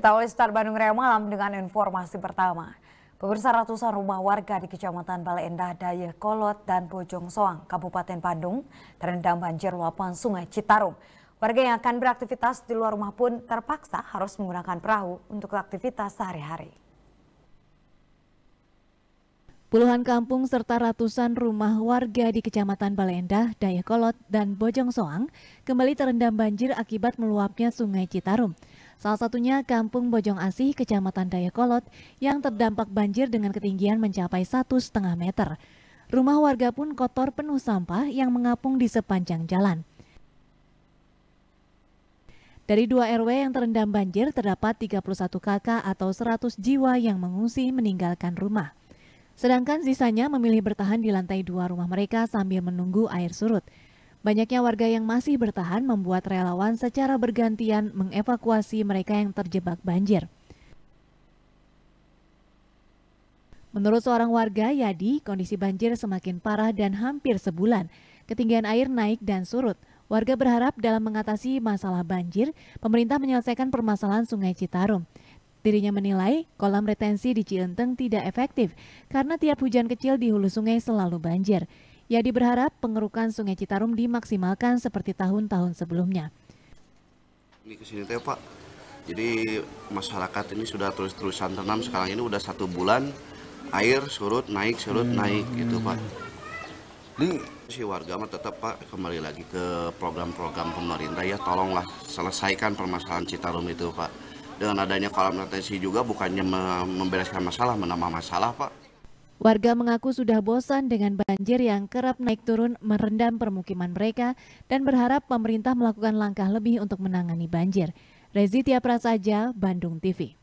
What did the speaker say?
Kita awali Star Bandung Raya Malam dengan informasi pertama. Pemirsa ratusan rumah warga di Kecamatan Bale Endah, Dayeh Kolot, dan Bojong Soang, Kabupaten Bandung terendam banjir luapan sungai Citarum. Warga yang akan beraktivitas di luar rumah pun terpaksa harus menggunakan perahu untuk aktivitas sehari-hari. Puluhan kampung serta ratusan rumah warga di Kecamatan Balendah, Dayakolot, dan Bojong Soang kembali terendam banjir akibat meluapnya Sungai Citarum. Salah satunya Kampung Bojong Asih, Kecamatan Dayakolot, yang terdampak banjir dengan ketinggian mencapai satu setengah meter. Rumah warga pun kotor penuh sampah yang mengapung di sepanjang jalan. Dari dua RW yang terendam banjir, terdapat 31 kakak atau 100 jiwa yang mengungsi meninggalkan rumah. Sedangkan sisanya memilih bertahan di lantai dua rumah mereka sambil menunggu air surut. Banyaknya warga yang masih bertahan membuat relawan secara bergantian mengevakuasi mereka yang terjebak banjir. Menurut seorang warga, Yadi, kondisi banjir semakin parah dan hampir sebulan. Ketinggian air naik dan surut. Warga berharap dalam mengatasi masalah banjir, pemerintah menyelesaikan permasalahan Sungai Citarum. Dirinya menilai kolam retensi di Cilenteng tidak efektif karena tiap hujan kecil di hulu sungai selalu banjir. Yadi berharap pengerukan Sungai Citarum dimaksimalkan seperti tahun-tahun sebelumnya. Ini kesini teh Pak, jadi masyarakat ini sudah terus-terusan tanam sekarang ini udah satu bulan air surut naik surut hmm. naik gitu Pak. Ini si warga mah tetap Pak kembali lagi ke program-program pemerintah ya tolonglah selesaikan permasalahan Citarum itu Pak. Dengan adanya kolam retensi juga bukannya membereskan masalah menambah masalah Pak. Warga mengaku sudah bosan dengan banjir yang kerap naik turun merendam permukiman mereka dan berharap pemerintah melakukan langkah lebih untuk menangani banjir. Rezitia Prasaja, Bandung TV.